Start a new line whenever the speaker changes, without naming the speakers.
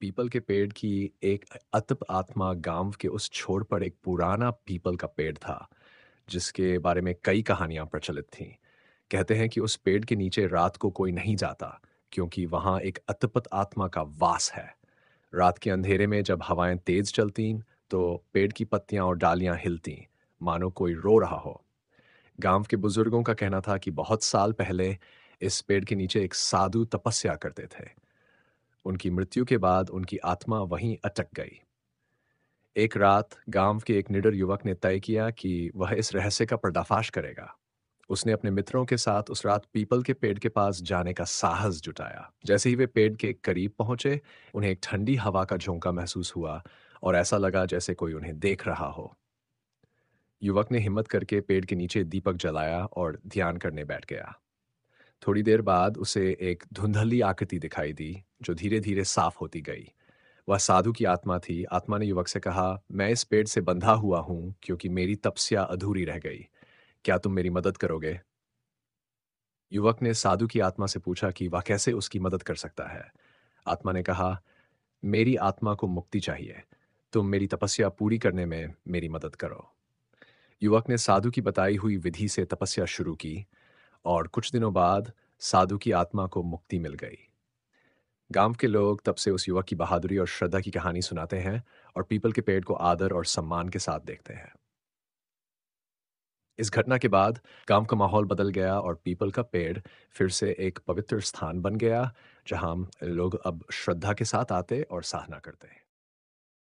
people के पेड़ की एक अतप आत्मा गांव के उस छोर पर एक पुराना पीपल का पेड़ था जिसके बारे में कई कहानियां प्रचलित थीं कहते हैं कि उस पेड़ के नीचे रात को कोई नहीं जाता क्योंकि वहां एक अतपत आत्मा का वास है रात के अंधेरे में जब हवाएं तेज चलती तो पेड़ की पत्तियां और डालियां हिलती मानो कोई रो रहा हो गांव के बुजुर्गों का कहना था कि बहुत साल पहले इस पेड़ के नीचे एक साधु तपस्या करते थे उनकी मृत्यु के बाद उनकी आत्मा वहीं अटक गई एक रात गांव के एक निडर युवक ने तय किया कि वह इस रहस्य का पर्दाफाश करेगा उसने अपने मित्रों के साथ उस रात पीपल के पेड़ के पास जाने का साहस जुटाया जैसे ही वे पेड़ के करीब पहुंचे उन्हें एक ठंडी हवा का झोंका महसूस हुआ और ऐसा लगा जैसे कोई उन्हें देख रहा हो युवक ने हिम्मत करके पेड़ के नीचे दीपक जलाया और ध्यान करने बैठ गया थोड़ी देर बाद उसे एक धुंधली आकृति दिखाई दी जो धीरे धीरे साफ होती गई वह साधु की आत्मा थी आत्मा ने युवक से कहा मैं इस पेड़ से बंधा हुआ हूं क्योंकि मेरी तपस्या अधूरी रह गई क्या तुम मेरी मदद करोगे युवक ने साधु की आत्मा से पूछा कि वह कैसे उसकी मदद कर सकता है आत्मा ने कहा मेरी आत्मा को मुक्ति चाहिए तुम मेरी तपस्या पूरी करने में मेरी मदद करो युवक ने साधु की बताई हुई विधि से तपस्या शुरू की और कुछ दिनों बाद साधु की आत्मा को मुक्ति मिल गई गांव के लोग तब से उस युवक की बहादुरी और श्रद्धा की कहानी सुनाते हैं और पीपल के पेड़ को आदर और सम्मान के साथ देखते हैं इस घटना के बाद गांव का माहौल बदल गया और पीपल का पेड़ फिर से एक पवित्र स्थान बन गया जहां लोग अब श्रद्धा के साथ आते और साहना करते हैं